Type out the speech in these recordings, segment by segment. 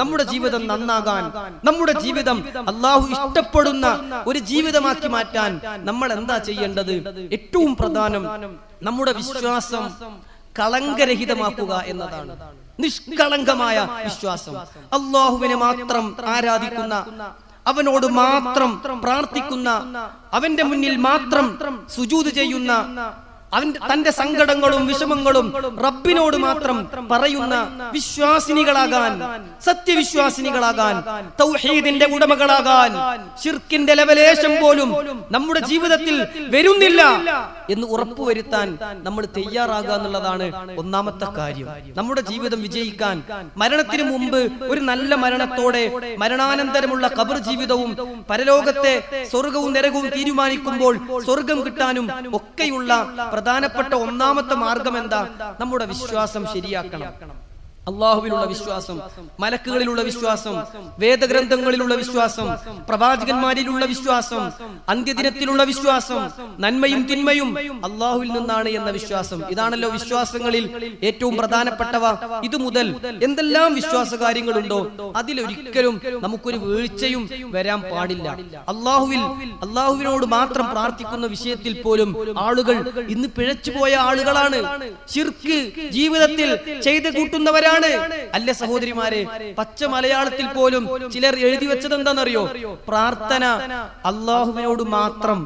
നമ്മുടെ ജീവിതം നന്നാകാൻ നമ്മുടെ ജീവിതം അള്ളാഹു ഇഷ്ടപ്പെടുന്ന ഒരു ജീവിതമാക്കി മാറ്റാൻ നമ്മൾ എന്താ ചെയ്യേണ്ടത് ഏറ്റവും പ്രധാനം നമ്മുടെ വിശ്വാസം കളങ്കരഹിതമാക്കുക എന്നതാണ് നിഷ്കളങ്കമായ വിശ്വാസം അള്ളാഹുവിനെ മാത്രം ആരാധിക്കുന്ന അവനോട് മാത്രം പ്രാർത്ഥിക്കുന്ന അവന്റെ മുന്നിൽ മാത്രം സുജൂത് ചെയ്യുന്ന അവന്റെ തന്റെ സങ്കടങ്ങളും വിഷമങ്ങളും റബ്ബിനോട് മാത്രം പറയുന്ന വിശ്വാസിനികളാകാൻ സത്യവിശ്വാസിനികളാകാൻ തൗഹീദിന്റെ ഉടമകളാകാൻ ഷിർക്കിന്റെ ലവലേശം പോലും നമ്മുടെ ജീവിതത്തിൽ വരുന്നില്ല എന്ന് ഉറപ്പുവരുത്താൻ നമ്മൾ തയ്യാറാകുക എന്നുള്ളതാണ് ഒന്നാമത്തെ കാര്യം നമ്മുടെ ജീവിതം വിജയിക്കാൻ മരണത്തിന് മുമ്പ് ഒരു നല്ല മരണത്തോടെ മരണാനന്തരമുള്ള കബർ ജീവിതവും പരലോകത്തെ സ്വർഗവും നരകവും തീരുമാനിക്കുമ്പോൾ സ്വർഗം കിട്ടാനും ഒക്കെയുള്ള പ്രധാനപ്പെട്ട ഒന്നാമത്തെ മാർഗം എന്താ നമ്മുടെ വിശ്വാസം ശരിയാക്കണം അള്ളാഹുവിലുള്ള വിശ്വാസം മലക്കുകളിലുള്ള വിശ്വാസം വേദഗ്രന്ഥങ്ങളിലുള്ള വിശ്വാസം പ്രവാചകന്മാരിലുള്ള വിശ്വാസം അന്ത്യദിനത്തിലുള്ള വിശ്വാസം നന്മയും തിന്മയും അള്ളാഹുവിൽ നിന്നാണ് എന്ന വിശ്വാസം ഇതാണല്ലോ വിശ്വാസങ്ങളിൽ ഏറ്റവും പ്രധാനപ്പെട്ടവ ഇത് മുതൽ എന്തെല്ലാം വിശ്വാസ കാര്യങ്ങളുണ്ടോ അതിലൊരിക്കലും നമുക്കൊരു വീഴ്ചയും വരാൻ പാടില്ല അള്ളാഹുവിൽ അള്ളാഹുവിനോട് മാത്രം പ്രാർത്ഥിക്കുന്ന വിഷയത്തിൽ പോലും ആളുകൾ ഇന്ന് പിഴച്ചുപോയ ആളുകളാണ് ശിർക്ക് ജീവിതത്തിൽ ചെയ്തു കൂട്ടുന്നവരാണ് മലയാണ് അല്ലെ സഹോദരിമാരെ പച്ച മലയാളത്തിൽ പോലും ചിലർ എഴുതി വെച്ചത് എന്താണെന്നറിയോ പ്രാർത്ഥന അള്ളാഹുവിനോട് മാത്രം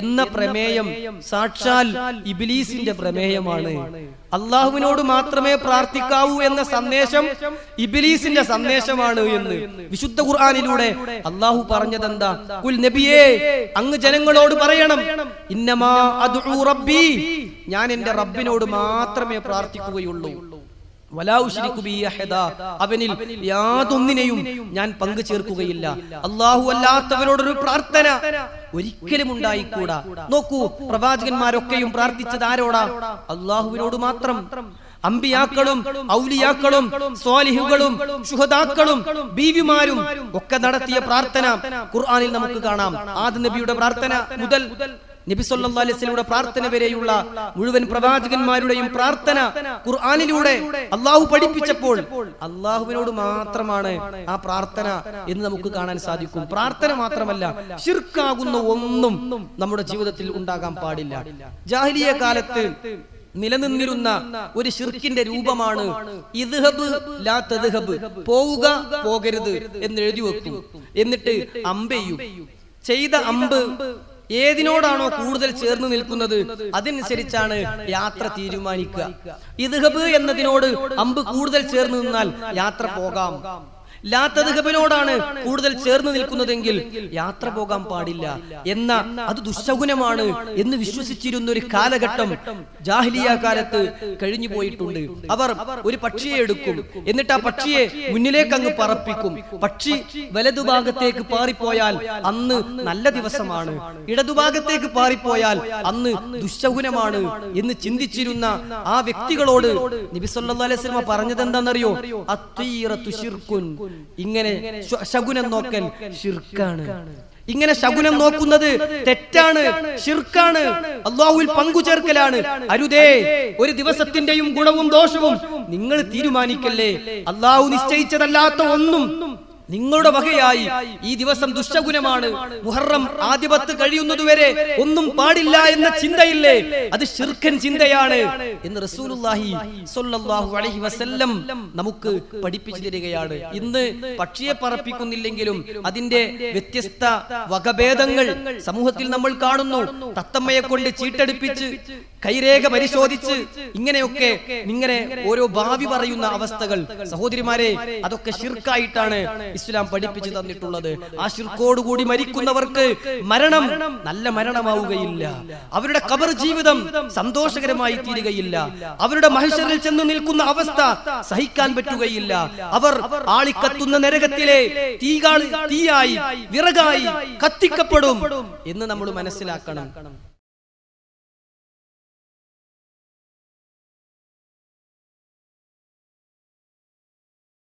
എന്ന പ്രമേയം സാക്ഷാൽ ഇബിലീസിന്റെ പ്രമേയമാണ് അള്ളാഹുവിനോട് മാത്രമേ പ്രാർത്ഥിക്കാവൂ എന്ന സന്ദേശം ഇബിലീസിന്റെ സന്ദേശമാണ് എന്ന് വിശുദ്ധ ഖുർആാനിലൂടെ അള്ളാഹു പറഞ്ഞതെന്താ കുൽ നബിയേ അങ്ങ് ജനങ്ങളോട് പറയണം ഇന്നമാ റബ്ബി ഞാൻ എന്റെ റബ്ബിനോട് മാത്രമേ പ്രാർത്ഥിക്കുകയുള്ളൂ അവനിൽ യാതൊന്നിനെയും ഞാൻ പങ്കു ചേർക്കുകയില്ല അള്ളാഹു അല്ലാത്തവരോടൊരു പ്രാർത്ഥന ഒരിക്കലും ഉണ്ടായിക്കൂടാ നോക്കൂ പ്രവാചകന്മാരൊക്കെയും പ്രാർത്ഥിച്ചത് ആരോടാ അള്ളാഹുവിനോട് മാത്രം അമ്പിയാക്കളും ഔലിയാക്കളും സ്വാലിഹുകളും ശുഹദാക്കളും ബീവിമാരും ഒക്കെ നടത്തിയ പ്രാർത്ഥന ഖുർആാനിൽ നമുക്ക് കാണാം ആദ നബിയുടെ പ്രാർത്ഥന മുതൽ നബി പ്രാർത്ഥന വരെയുള്ള മുഴുവൻ പ്രവാചകന്മാരുടെയും പ്രാർത്ഥന ഖുർആാനിലൂടെ അള്ളാഹു പഠിപ്പിച്ചപ്പോൾ അള്ളാഹുവിനോട് മാത്രമാണ് ആ പ്രാർത്ഥന എന്ന് നമുക്ക് കാണാൻ സാധിക്കും പ്രാർത്ഥന മാത്രമല്ല ശിർക്കാകുന്ന ഒന്നും നമ്മുടെ ജീവിതത്തിൽ ഉണ്ടാകാൻ പാടില്ല ജാഹലിയ കാലത്ത് നിലനിന്നിരുന്ന ഒരു ഷിർക്കിന്റെ രൂപമാണ് ഇദ്ഹബ് ലാ തദ്ഹബ് പോവുക പോകരുത് എന്ന് എഴുതി വെക്കും എന്നിട്ട് അമ്പെയ്യും ചെയ്ത അമ്പ് ഏതിനോടാണോ കൂടുതൽ ചേർന്ന് നിൽക്കുന്നത് അതനുസരിച്ചാണ് യാത്ര തീരുമാനിക്കുക ഇദ്ഹബ് എന്നതിനോട് അമ്പ് കൂടുതൽ ചേർന്ന് നിന്നാൽ യാത്ര പോകാം ലാത്തദ്ഹബിനോടാണ് കൂടുതൽ ചേർന്ന് നിൽക്കുന്നതെങ്കിൽ യാത്ര പോകാൻ പാടില്ല എന്ന അത് ദുശകുനമാണ് എന്ന് വിശ്വസിച്ചിരുന്ന ഒരു കാലഘട്ടം ജാഹ്ലിയ കാലത്ത് കഴിഞ്ഞു പോയിട്ടുണ്ട് അവർ ഒരു പക്ഷിയെ എടുക്കും എന്നിട്ട് ആ പക്ഷിയെ മുന്നിലേക്ക് അങ്ങ് പറപ്പിക്കും പക്ഷി വലതുഭാഗത്തേക്ക് പാറിപ്പോയാൽ അന്ന് നല്ല ദിവസമാണ് ഇടതുഭാഗത്തേക്ക് പാറിപ്പോയാൽ അന്ന് ദുശകുനമാണ് എന്ന് ചിന്തിച്ചിരുന്ന ആ വ്യക്തികളോട് നബിസ് അലൈഹി പറഞ്ഞത് എന്താണെന്നറിയോ അത്തീറ തുശിർക്കുൻ ഇങ്ങനെ ശകുനം നോക്കൽ ഷിർക്കാണ് ഇങ്ങനെ ശകുനം നോക്കുന്നത് തെറ്റാണ് ഷിർക്കാണ് അള്ളാഹുവിൽ പങ്കുചേർക്കലാണ് അരുതേ ഒരു ദിവസത്തിന്റെയും ഗുണവും ദോഷവും നിങ്ങൾ തീരുമാനിക്കല്ലേ അള്ളാഹു നിശ്ചയിച്ചതല്ലാത്ത ഒന്നും നിങ്ങളുടെ വകയായി ഈ ദിവസം ദുഷ്ടഗുണമാണ് മുഹറം ആധിപത്ത് കഴിയുന്നതുവരെ ഒന്നും പാടില്ല എന്ന ചിന്തയില്ലേ അത് ശിർഖൻ ചിന്തയാണ് എന്ന് റസൂലുല്ലാഹി സല്ലല്ലാഹു അലൈഹി വസല്ലം നമുക്ക് പഠിപ്പിച്ചു തരികയാണ് ഇന്ന് പക്ഷിയെ പറപ്പിക്കുന്നില്ലെങ്കിലും അതിന്റെ വ്യത്യസ്ത വകഭേദങ്ങൾ സമൂഹത്തിൽ നമ്മൾ കാണുന്നു തത്തമ്മയെ കൊണ്ട് ചീട്ടടിപ്പിച്ച് കൈരേഖ പരിശോധിച്ച് ഇങ്ങനെയൊക്കെ ഇങ്ങനെ ഓരോ ഭാവി പറയുന്ന അവസ്ഥകൾ സഹോദരിമാരെ അതൊക്കെ ഷിർക്കായിട്ടാണ് ഇസ്ലാം പഠിപ്പിച്ചു തന്നിട്ടുള്ളത് ആ കൂടി മരിക്കുന്നവർക്ക് മരണം നല്ല മരണമാവുകയില്ല അവരുടെ കബർ ജീവിതം സന്തോഷകരമായി തീരുകയില്ല അവരുടെ മഹിഷറിൽ ചെന്ന് നിൽക്കുന്ന അവസ്ഥ സഹിക്കാൻ പറ്റുകയില്ല അവർ ആളിക്കത്തുന്ന നരകത്തിലെ തീകാളി തീയായി വിറകായി കത്തിക്കപ്പെടും എന്ന് നമ്മൾ മനസ്സിലാക്കണം